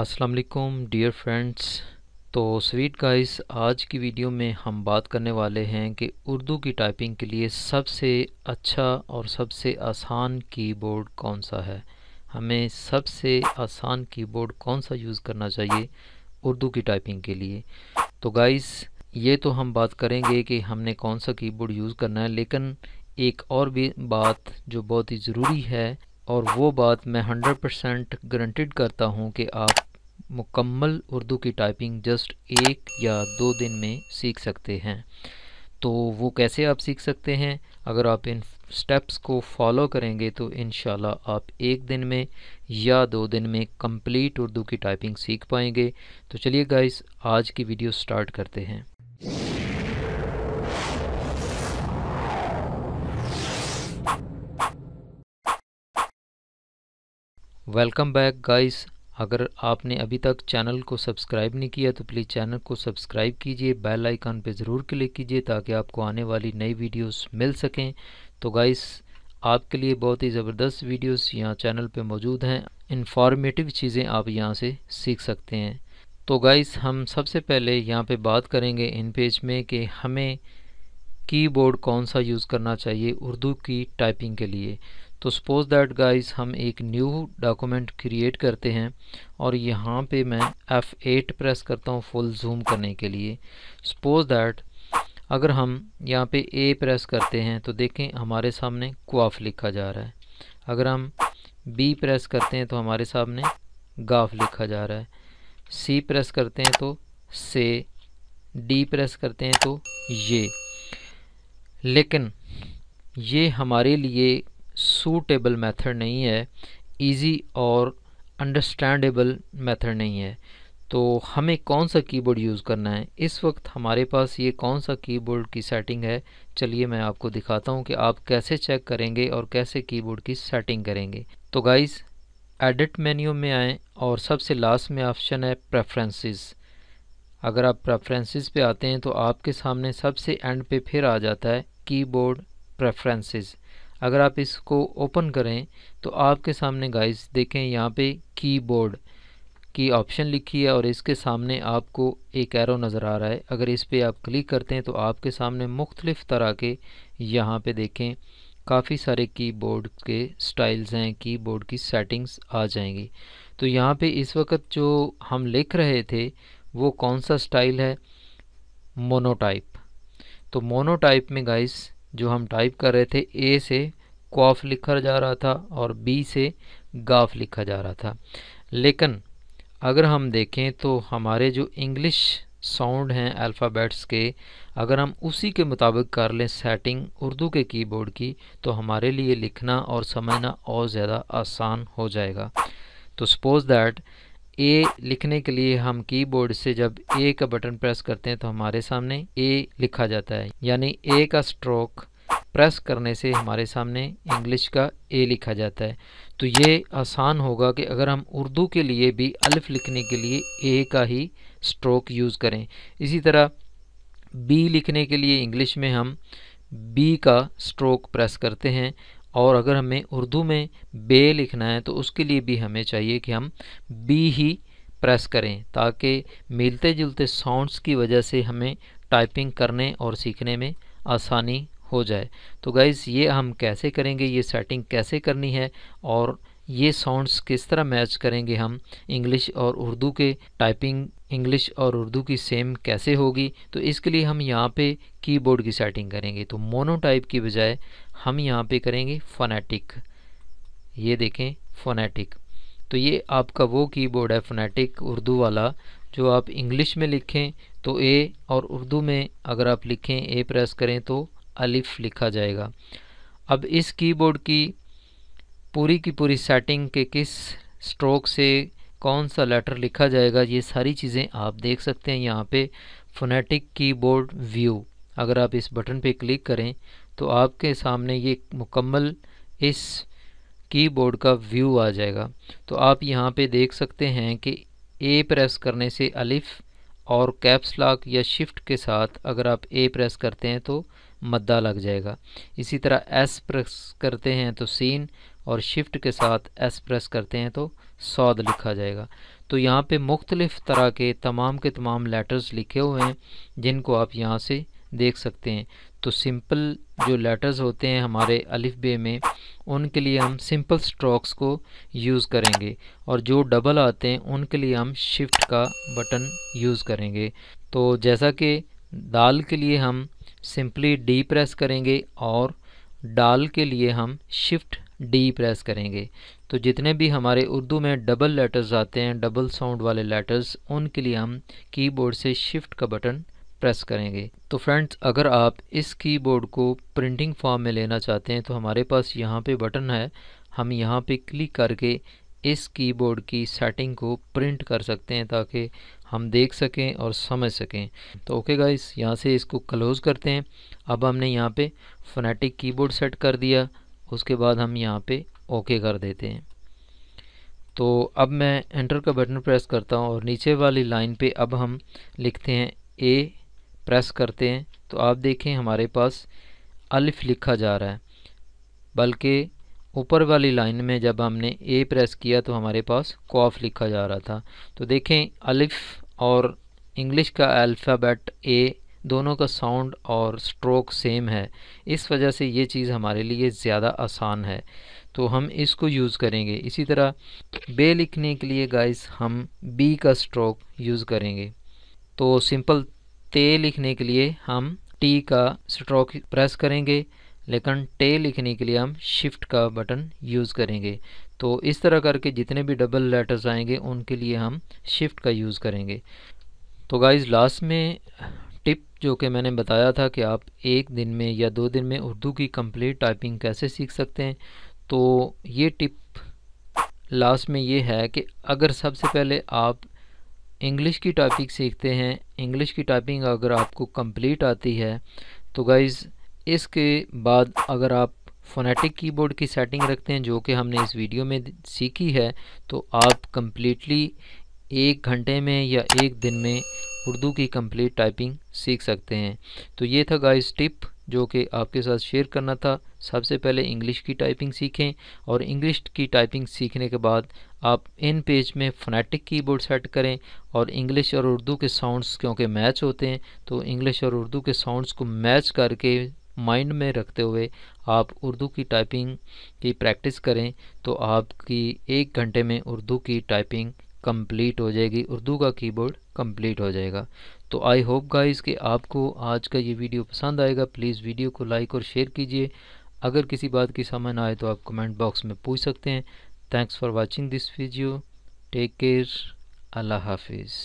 अस्सलाम वालेकुम dear friends तो स्वीट गाइस आज की वीडियो में हम बात करने वाले हैं कि उर्दू की टाइपिंग के लिए सबसे अच्छा और सबसे आसान कीबोर्ड कौन सा है हमें सबसे आसान कीबोर्ड कौन सा यूज़ करना चाहिए उर्दू की टाइपिंग के लिए तो गाइस ये तो हम बात करेंगे कि हमने कौन सा कीबोर्ड यूज़ करना है लेकिन एक और भी बात जो बहुत ही ज़रूरी है और वो बात मैं 100% परसेंट गारंटिड करता हूँ कि आप मुकम्मल उर्दू की टाइपिंग जस्ट एक या दो दिन में सीख सकते हैं तो वो कैसे आप सीख सकते हैं अगर आप इन स्टेप्स को फॉलो करेंगे तो इन आप एक दिन में या दो दिन में कंप्लीट उर्दू की टाइपिंग सीख पाएंगे तो चलिए गाइस आज की वीडियो स्टार्ट करते हैं वेलकम बैक गाइस अगर आपने अभी तक चैनल को सब्सक्राइब नहीं किया तो प्लीज़ चैनल को सब्सक्राइब कीजिए बेल आइकन पर ज़रूर क्लिक कीजिए ताकि आपको आने वाली नई वीडियोस मिल सकें तो गाइस आपके लिए बहुत ही ज़बरदस्त वीडियोस यहाँ चैनल पे मौजूद हैं इन्फॉर्मेटिव चीज़ें आप यहाँ से सीख सकते हैं तो गाइस हम सबसे पहले यहाँ पे बात करेंगे इन पेज में कि हमें कीबोर्ड कौन सा यूज़ करना चाहिए उर्दू की टाइपिंग के लिए तो सपोज़ दैट गाइस हम एक न्यू डॉक्यूमेंट क्रिएट करते हैं और यहाँ पे मैं F8 प्रेस करता हूँ फुल जूम करने के लिए सपोज़ दैट अगर हम यहाँ पे A प्रेस करते हैं तो देखें हमारे सामने क्वाफ लिखा जा रहा है अगर हम B प्रेस करते हैं तो हमारे सामने गाफ लिखा जा रहा है C प्रेस करते हैं तो से D प्रेस करते हैं तो ये लेकिन ये हमारे लिए सूटेबल मेथड नहीं है इजी और अंडरस्टैंडेबल मेथड नहीं है तो हमें कौन सा कीबोर्ड यूज़ करना है इस वक्त हमारे पास ये कौन सा कीबोर्ड की सेटिंग है चलिए मैं आपको दिखाता हूँ कि आप कैसे चेक करेंगे और कैसे कीबोर्ड की सेटिंग करेंगे तो गाइस एडिट मेन्यू में आएँ और सबसे लास्ट में ऑप्शन है प्रेफरेंसेस अगर आप प्रेफरेंसेस पे आते हैं तो आपके सामने सबसे एंड पे फिर आ जाता है कीबोर्ड प्रेफरेंसेस अगर आप इसको ओपन करें तो आपके सामने गाइस देखें यहाँ पे कीबोर्ड की ऑप्शन लिखी है और इसके सामने आपको एक एरो नज़र आ रहा है अगर इस पर आप क्लिक करते हैं तो आपके सामने मुख्तलिफ़ तरह के यहाँ पे देखें काफ़ी सारे कीबोर्ड के स्टाइल्स हैं कीबोर्ड की सेटिंग्स आ जाएंगी तो यहाँ पे इस वक्त जो हम लिख रहे थे वो कौन सा स्टाइल है मोनोटाइप तो मोनोटाइप में गाइस जो हम टाइप कर रहे थे ए से कॉफ लिखा जा रहा था और बी से गाफ लिखा जा रहा था लेकिन अगर हम देखें तो हमारे जो इंग्लिश साउंड हैं अल्फ़ाबेट्स के अगर हम उसी के मुताबिक कर लें सेटिंग उर्दू के कीबोर्ड की तो हमारे लिए लिखना और समझना और ज़्यादा आसान हो जाएगा तो सपोज़ दैट ए लिखने के लिए हम कीबोर्ड से जब ए का बटन प्रेस करते हैं तो हमारे सामने ए लिखा जाता है यानी ए का स्ट्रोक प्रेस करने से हमारे सामने इंग्लिश का ए लिखा जाता है तो ये आसान होगा कि अगर हम उर्दू के लिए भी अल्फ़ लिखने के लिए ए का ही स्ट्रोक यूज़ करें इसी तरह बी लिखने के लिए इंग्लिश में हम बी का स्ट्रोक प्रेस करते हैं और अगर हमें उर्दू में बे लिखना है तो उसके लिए भी हमें चाहिए कि हम बी ही प्रेस करें ताकि मिलते जुलते साउंड्स की वजह से हमें टाइपिंग करने और सीखने में आसानी हो जाए तो गाइज़ ये हम कैसे करेंगे ये सेटिंग कैसे करनी है और ये साउंड्स किस तरह मैच करेंगे हम इंग्लिश और उर्दू के टाइपिंग इंग्लिश और उर्दू की सेम कैसे होगी तो इसके लिए हम यहाँ पे कीबोर्ड की सेटिंग करेंगे तो मोनोटाइप की बजाय हम यहाँ पे करेंगे फोनेटिक ये देखें फोनेटिक तो ये आपका वो कीबोर्ड है फोनेटिक उर्दू वाला जो आप इंग्लिश में लिखें तो ए और उर्दू में अगर आप लिखें ए प्रेस करें तो अलिफ लिखा जाएगा अब इस कीबोर्ड की पूरी की पूरी सेटिंग के किस स्ट्रोक से कौन सा लेटर लिखा जाएगा ये सारी चीज़ें आप देख सकते हैं यहाँ पे फोनेटिक कीबोर्ड व्यू अगर आप इस बटन पे क्लिक करें तो आपके सामने ये मुकम्मल इस कीबोर्ड का व्यू आ जाएगा तो आप यहाँ पे देख सकते हैं कि ए प्रेस करने से अलिफ़ और कैप्स लॉक या शिफ्ट के साथ अगर आप ए प्रेस करते हैं तो मद्दा लग जाएगा इसी तरह एस प्रेस करते हैं तो सीन और शिफ्ट के साथ एस प्रेस करते हैं तो सौद लिखा जाएगा तो यहाँ पे मुख्तलिफ़ तरह के तमाम के तमाम लेटर्स लिखे हुए हैं जिनको आप यहाँ से देख सकते हैं तो सिंपल जो लेटर्स होते हैं हमारे अलिफ बे में उनके लिए हम सिंपल स्ट्रोक्स को यूज़ करेंगे और जो डबल आते हैं उनके लिए हम शिफ्ट का बटन यूज़ करेंगे तो जैसा कि दाल के लिए हम सिंपली डी प्रेस करेंगे और डाल के लिए हम शिफ्ट डी प्रेस करेंगे तो जितने भी हमारे उर्दू में डबल लेटर्स आते हैं डबल साउंड वाले लेटर्स उनके लिए हम कीबोर्ड से शिफ्ट का बटन प्रेस करेंगे तो फ्रेंड्स अगर आप इस कीबोर्ड को प्रिंटिंग फॉर्म में लेना चाहते हैं तो हमारे पास यहाँ पे बटन है हम यहाँ पे क्लिक करके इस कीबोर्ड की सेटिंग को प्रिंट कर सकते हैं ताकि हम देख सकें और समझ सकें तो ओके गाइस यहाँ से इसको क्लोज़ करते हैं अब हमने यहाँ पे फोनेटिक कीबोर्ड सेट कर दिया उसके बाद हम यहाँ पे ओके कर देते हैं तो अब मैं एंटर का बटन प्रेस करता हूँ और नीचे वाली लाइन पे अब हम लिखते हैं ए प्रेस करते हैं तो आप देखें हमारे पास अल्फ लिखा जा रहा है बल्कि ऊपर वाली लाइन में जब हमने ए प्रेस किया तो हमारे पास कॉफ लिखा जा रहा था तो देखें अलिफ और इंग्लिश का अल्फ़ाबेट ए दोनों का साउंड और स्ट्रोक सेम है इस वजह से ये चीज़ हमारे लिए ज़्यादा आसान है तो हम इसको यूज़ करेंगे इसी तरह बे लिखने के लिए गाइस हम बी का स्ट्रोक यूज़ करेंगे तो सिंपल ते लिखने के लिए हम टी का स्ट्रोक प्रेस करेंगे लेकिन टे लिखने के लिए हम शिफ्ट का बटन यूज़ करेंगे तो इस तरह करके जितने भी डबल लेटर्स आएंगे उनके लिए हम शिफ्ट का यूज़ करेंगे तो गाइज लास्ट में जो कि मैंने बताया था कि आप एक दिन में या दो दिन में उर्दू की कंप्लीट टाइपिंग कैसे सीख सकते हैं तो ये टिप लास्ट में ये है कि अगर सबसे पहले आप इंग्लिश की टाइपिंग सीखते हैं इंग्लिश की टाइपिंग अगर आपको कंप्लीट आती है तो गाइज़ इसके बाद अगर आप फोनेटिक कीबोर्ड की सेटिंग रखते हैं जो कि हमने इस वीडियो में सीखी है तो आप कम्प्लीटली एक घंटे में या एक दिन में उर्दू की कंप्लीट टाइपिंग सीख सकते हैं तो ये था गाइस टिप जो कि आपके साथ शेयर करना था सबसे पहले इंग्लिश की टाइपिंग सीखें और इंग्लिश की टाइपिंग सीखने के बाद आप इन पेज में फनेटिक कीबोर्ड सेट करें और इंग्लिश और उर्दू के साउंड्स क्योंकि मैच होते हैं तो इंग्लिश और उर्दू के साउंड्स को मैच करके माइंड में रखते हुए आप उर्दू की टाइपिंग की प्रैक्टिस करें तो आपकी एक घंटे में उर्दू की टाइपिंग कंप्लीट हो जाएगी उर्दू का कीबोर्ड कंप्लीट हो जाएगा तो आई होप गाइस कि आपको आज का ये वीडियो पसंद आएगा प्लीज़ वीडियो को लाइक और शेयर कीजिए अगर किसी बात की समझ आए तो आप कमेंट बॉक्स में पूछ सकते हैं thanks for watching this video take care अल्लाह हाफिज़